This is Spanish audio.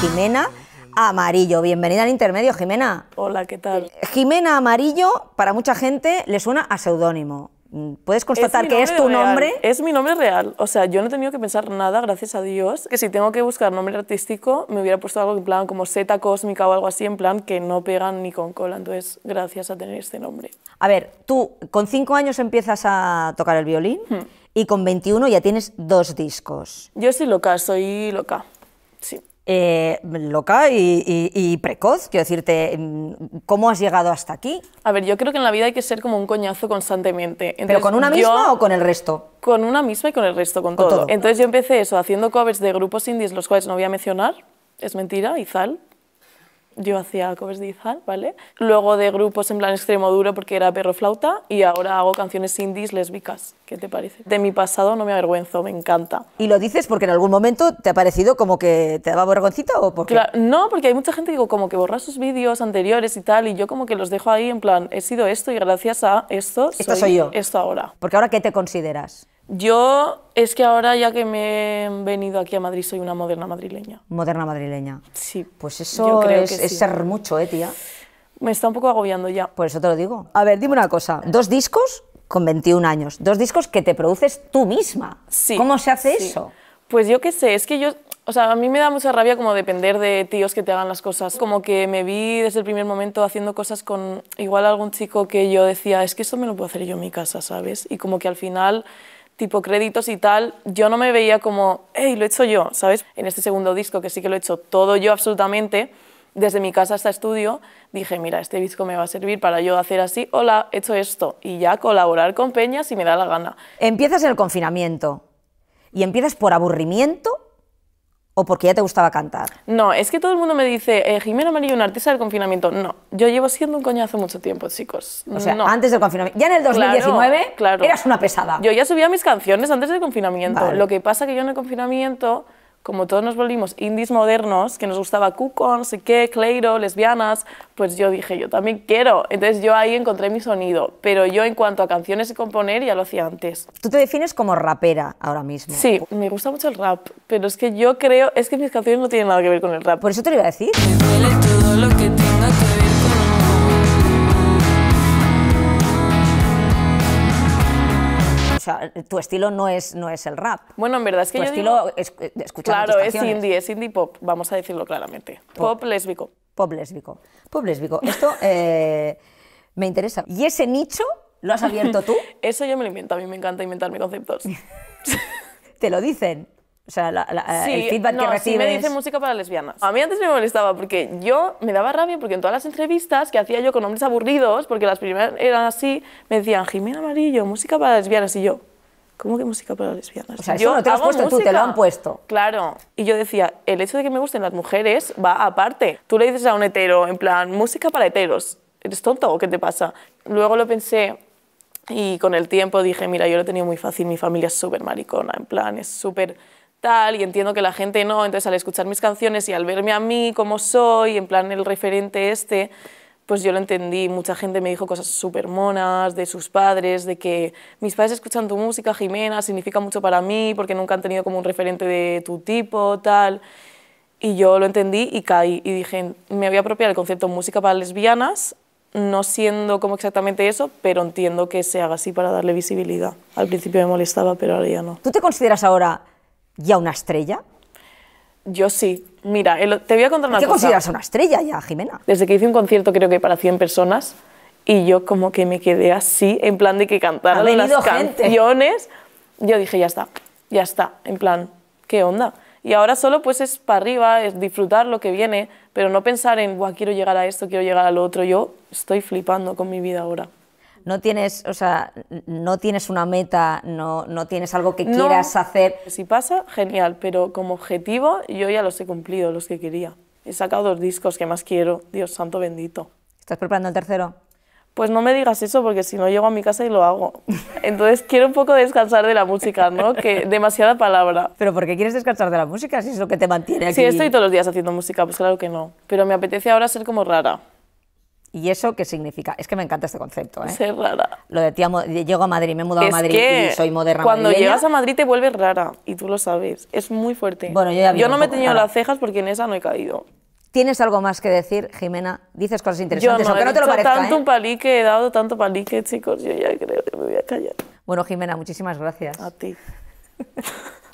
Jimena Amarillo, bienvenida al intermedio, Jimena. Hola, ¿qué tal? Eh, Jimena Amarillo, para mucha gente, le suena a seudónimo. Mm, puedes constatar que es tu nombre. Es mi nombre real. O sea, yo no he tenido que pensar nada, gracias a Dios. Que si tengo que buscar nombre artístico, me hubiera puesto algo en plan como Z cósmica o algo así, en plan que no pegan ni con cola. Entonces, gracias a tener este nombre. A ver, tú con cinco años empiezas a tocar el violín hmm. y con 21 ya tienes dos discos. Yo soy loca, soy loca. Sí. Eh, loca y, precoz. Quiero decirte, mm, ¿cómo has llegado hasta aquí? A ver, yo creo que en la vida hay que ser como un coñazo constantemente. ¿Pero con una misma o con el resto? Con una misma y con el resto, con, todo. Entonces yo empecé eso, haciendo covers de grupos indies, los cuales no voy a mencionar, es mentira, y Izal yo hacía covers de Izal, ¿vale? Luego de grupos en plan extremo duro porque era perro flauta y ahora hago canciones indies lesbicas, ¿Qué te parece? De mi pasado no me avergüenzo, me encanta. ¿Y lo dices porque en algún momento te ha parecido como que te daba vergoncita o por qué? no, porque hay mucha gente que digo, como que borra sus vídeos anteriores y tal y yo como que los dejo ahí en plan, he sido esto y gracias a esto soy, esto soy yo. Esto ahora. Porque ahora ¿qué te consideras? Yo es que ahora ya que me he venido aquí a Madrid soy una moderna madrileña. Moderna madrileña. Sí. Pues eso creo es, que es ser mucho, eh, tía. Me está un poco agobiando ya. Por eso te lo digo. A ver, dime una cosa. Dos discos con 21 años. Dos discos que te produces tú misma. Sí. ¿Cómo se hace eso? Pues yo qué sé, es que yo, o sea, a mí me da mucha rabia como depender de tíos que te hagan las cosas. Como que me vi desde el primer momento haciendo cosas con igual algún chico que yo decía, es que esto me lo puedo hacer yo en mi casa, ¿sabes? Y como que al final tipo créditos y tal, yo no me veía como, hey, lo he hecho yo, ¿sabes? En este segundo disco, que sí que lo he hecho todo yo absolutamente, desde mi casa hasta estudio, dije, mira, este disco me va a servir para yo hacer así, hola, he hecho esto, y ya colaborar con Peña si me da la gana. Empiezas en el confinamiento y empiezas por aburrimiento o porque ya te gustaba cantar? No, es que todo el mundo me dice, eh, Jimena Amarillo, una artista del confinamiento. No, yo llevo siendo un coñazo mucho tiempo, chicos. O sea, no. antes del confinamiento. Ya en el 2019 claro, eras una pesada. Yo ya subía mis canciones antes del confinamiento. Lo que pasa que yo en el confinamiento como todos nos volvimos indies modernos, que nos gustaba Kukon, no sé qué, Cleiro, lesbianas, pues yo dije, yo también quiero. Entonces yo ahí encontré mi sonido, pero yo en cuanto a canciones y componer ya lo hacía antes. Tú te defines como rapera ahora mismo. Sí, me gusta mucho el rap, pero es que yo creo, es que mis canciones no tienen nada que ver con el rap. Por eso te lo iba a decir. tu estilo no es, no es el rap. Bueno, en verdad es que tu estilo es eh, Claro, es indie, es indie pop, vamos a decirlo claramente. Pop, lésbico. Pop lésbico. Pop lésbico. Esto eh, me interesa. ¿Y ese nicho lo has abierto tú? Eso yo me lo invento, a mí me encanta mis conceptos. ¿Te lo dicen? O sea, el feedback que recibes. me dicen música para lesbianas. A mí antes me molestaba porque yo me daba rabia porque en todas las entrevistas que hacía yo con hombres aburridos, porque las primeras eran así, me decían Jimena Amarillo, música para lesbianas. Y yo, ¿Cómo que música para lesbianas? O sea, yo eso no te lo has puesto tú, te lo han puesto. Claro. Y yo decía, el hecho de que me gusten las mujeres va aparte. Tú le dices a un hetero, en plan, música para heteros. ¿Eres tonto o qué te pasa? Luego lo pensé y con el tiempo dije, mira, yo lo he tenido muy fácil, mi familia es súper maricona, en plan, es súper tal, y entiendo que la gente no, entonces al escuchar mis canciones y al verme a mí como soy, en plan el referente este, pues yo lo entendí. Mucha gente me dijo cosas súper monas de sus padres, de que mis padres escuchan tu música, Jimena, significa mucho para mí porque nunca han tenido como un referente de tu tipo, tal. Y yo lo entendí y caí y dije, me voy a apropiar el concepto música para lesbianas, no siendo como exactamente eso, pero entiendo que se haga así para darle visibilidad. Al principio me molestaba, pero ahora ya no. ¿Tú te consideras ahora ya una estrella? Yo sí. Mira, te voy a contar una ¿Qué cosa. consideras una estrella ya, Jimena? Desde que hice un concierto, creo que para 100 personas, y yo como que me quedé así, en plan de que a las gente. canciones. Yo dije, ya está, ya está, en plan, ¿qué onda? Y ahora solo pues es para arriba, es disfrutar lo que viene, pero no pensar en, guau, quiero llegar a esto, quiero llegar a lo otro. Yo estoy flipando con mi vida ahora no tienes, o sea, no tienes una meta, no, tienes algo que quieras hacer. Si pasa, genial, pero como objetivo yo ya los he cumplido, los que quería. He sacado dos discos que más quiero, Dios santo bendito. ¿Estás preparando el tercero? Pues no me digas eso porque si no llego a mi casa y lo hago. Entonces quiero un poco descansar de la música, ¿no? Que demasiada palabra. Pero ¿por qué quieres descansar de la música si es lo que te mantiene aquí? Sí, estoy todos los días haciendo música, pues claro que no. Pero me apetece ahora ser como rara. ¿Y eso qué significa? Es que me encanta este concepto. ¿eh? Es rara. Lo de llego a Madrid, me he mudado a Madrid y soy moderna. Cuando llegas a Madrid te vuelves rara y tú lo sabes. Es muy fuerte. Bueno, yo, no me he las cejas porque en esa no he caído. ¿Tienes algo más que decir, Jimena? Dices cosas interesantes, yo aunque no te lo parezca. tanto ¿eh? un palique, he dado tanto palique, chicos, yo ya creo que me voy a callar. Bueno, Jimena, muchísimas gracias. A ti.